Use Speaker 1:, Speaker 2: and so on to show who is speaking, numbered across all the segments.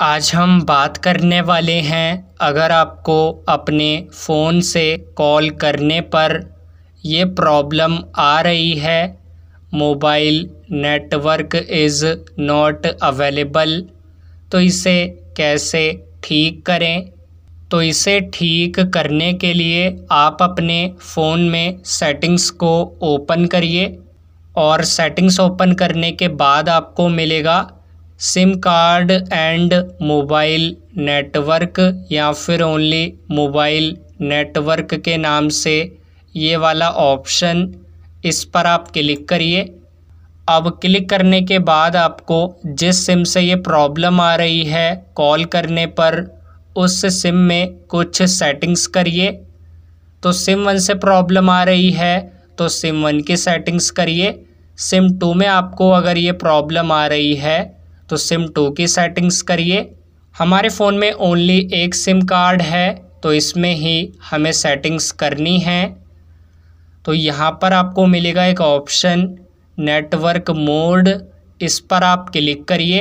Speaker 1: आज हम बात करने वाले हैं अगर आपको अपने फ़ोन से कॉल करने पर ये प्रॉब्लम आ रही है mobile network is not available तो इसे कैसे ठीक करें तो इसे ठीक करने के लिए आप अपने फ़ोन में सेटिंग्स को ओपन करिए और सेटिंग्स ओपन करने के बाद आपको मिलेगा SIM card and mobile network या फिर ओनली मोबाइल नेटवर्क के नाम से ये वाला ऑप्शन इस पर आप क्लिक करिए अब क्लिक करने के बाद आपको जिस सिम से ये प्रॉब्लम आ रही है कॉल करने पर उस सिम में कुछ सेटिंग्स करिए तो सिम वन से प्रॉब्लम आ रही है तो सिम वन की सेटिंग्स करिए सिम टू में आपको अगर ये प्रॉब्लम आ रही है तो सिम टू की सेटिंग्स करिए हमारे फ़ोन में ओनली एक सिम कार्ड है तो इसमें ही हमें सेटिंग्स करनी है तो यहाँ पर आपको मिलेगा एक ऑप्शन नेटवर्क मोड इस पर आप क्लिक करिए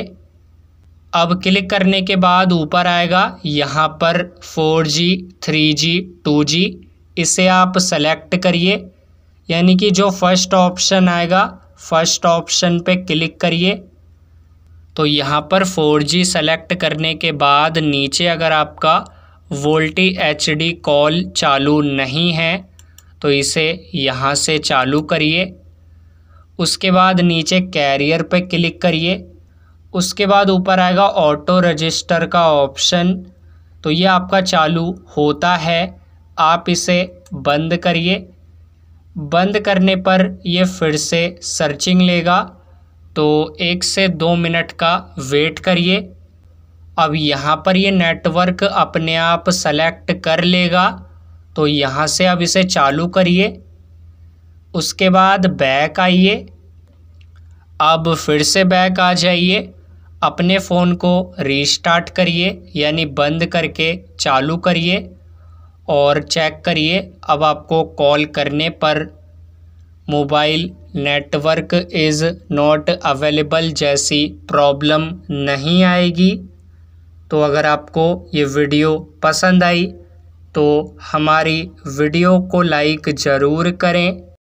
Speaker 1: अब क्लिक करने के बाद ऊपर आएगा यहाँ पर 4G, 3G, 2G इसे आप सेलेक्ट करिए यानी कि जो फर्स्ट ऑप्शन आएगा फर्स्ट ऑप्शन पे क्लिक करिए तो यहाँ पर 4G सेलेक्ट करने के बाद नीचे अगर आपका वोल्टी एच कॉल चालू नहीं है तो इसे यहाँ से चालू करिए उसके बाद नीचे कैरियर पर क्लिक करिए उसके बाद ऊपर आएगा ऑटो रजिस्टर का ऑप्शन तो ये आपका चालू होता है आप इसे बंद करिए बंद करने पर यह फिर से सर्चिंग लेगा तो एक से दो मिनट का वेट करिए अब यहाँ पर ये नेटवर्क अपने आप सेलेक्ट कर लेगा तो यहाँ से अब इसे चालू करिए उसके बाद बैक आइए अब फिर से बैक आ जाइए अपने फ़ोन को रीस्टार्ट करिए यानी बंद करके चालू करिए और चेक करिए अब आपको कॉल करने पर mobile network is not available जैसी प्रॉब्लम नहीं आएगी तो अगर आपको ये वीडियो पसंद आई तो हमारी वीडियो को लाइक ज़रूर करें